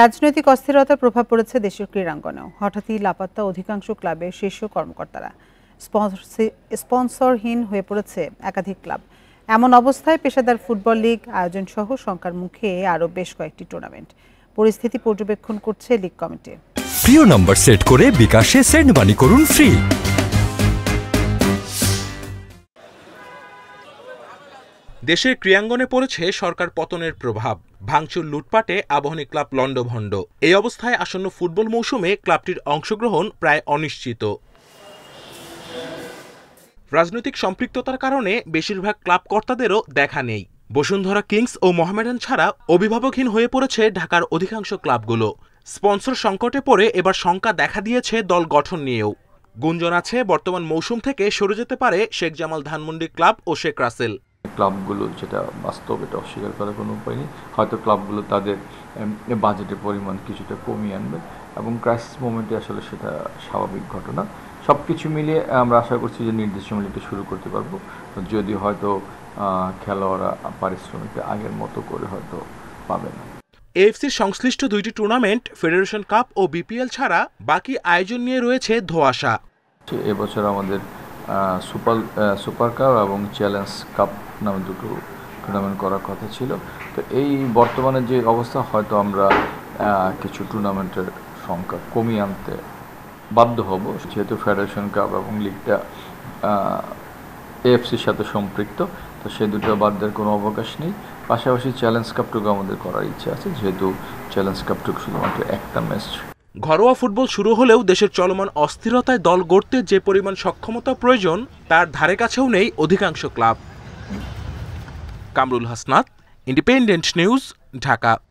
রাজনৈতিক অস্থিরতার প্রভাব পড়েছে দেশের ক্রীড়াঙ্গনেও হঠাৎই লাপাত্তা অধিকাংশ ক্লাবের শীর্ষ কর্মকর্তারা স্পন্সরহীন হয়ে পড়েছে একাধিক ক্লাব এমন অবস্থায় পেশাদার ফুটবল লীগ আয়োজন সহ সংখ্যার মুখে আরও বেশ কয়েকটি টুর্নামেন্ট পরিস্থিতি পর্যবেক্ষণ করছে লীগ কমিটি প্রিয় নম্বর সেট করে বিকাশে সেন্ড মানি করুন ফ্রি দেশের ক্রিয়াঙ্গনে পড়েছে সরকার পতনের প্রভাব ভাঙচুর লুটপাটে আবাহনী ক্লাব লন্ডভণ্ড এই অবস্থায় আসন্ন ফুটবল মৌসুমে ক্লাবটির অংশগ্রহণ প্রায় অনিশ্চিত রাজনৈতিক সম্পৃক্ততার কারণে বেশিরভাগ ক্লাব কর্তাদেরও দেখা নেই বসুন্ধরা কিংস ও মহমেডান ছাড়া অভিভাবকহীন হয়ে পড়েছে ঢাকার অধিকাংশ ক্লাবগুলো স্পন্সর সংকটে পড়ে এবার শঙ্কা দেখা দিয়েছে দল গঠন নিয়েও গুঞ্জন আছে বর্তমান মৌসুম থেকে সরে যেতে পারে শেখ জামাল ধানমন্ডি ক্লাব ও শেখ রাসেল ক্লাবগুলো যেটা বাস্তব এটা অস্বীকার করার কোনো উপায় নেই হয়তো ক্লাবগুলো তাদের বাজেটের পরিমাণ কিছুটা কমিয়ে আনবে এবং ক্রাইসিস মোমেন্টে আসলে সেটা স্বাভাবিক ঘটনা সব কিছু মিলিয়ে আমরা আশা করছি যে নির্দিষ্ট মিলিটা শুরু করতে পারবো যদি হয়তো খেলোয়াড়রা পারিশ্রমিকটা আগের মতো করে হয়তো পাবে না এএফসির সংশ্লিষ্ট দুইটি টুর্নামেন্ট ফেডারেশন কাপ ও বিপিএল ছাড়া বাকি আয়োজন নিয়ে রয়েছে ধোয়াশা এবছর আমাদের সুপার সুপার কাপ এবং চ্যালেঞ্জ কাপ নামে দুটো টুর্নামেন্ট করার কথা ছিল তো এই বর্তমানে যে অবস্থা হয়তো আমরা কিছু টুর্নামেন্টের সংখ্যা কমিয়ে আনতে বাধ্য হব যেহেতু ফেডারেশন কাপ এবং লিগটা এএফসির সাথে সম্পৃক্ত তো সে দুটো বাদদের কোনো অবকাশ নেই পাশাপাশি চ্যালেঞ্জ কাপটুকু আমাদের করার ইচ্ছে আছে যেহেতু চ্যালেঞ্জ কাপটুকু শুধুমাত্র একটা ম্যাচ ঘরোয়া ফুটবল শুরু হলেও দেশের চলমান অস্থিরতায় দল গড়তে যে পরিমাণ সক্ষমতা প্রয়োজন তার ধারে কাছেও নেই অধিকাংশ club Kamrul Hasnat independent news Dhaka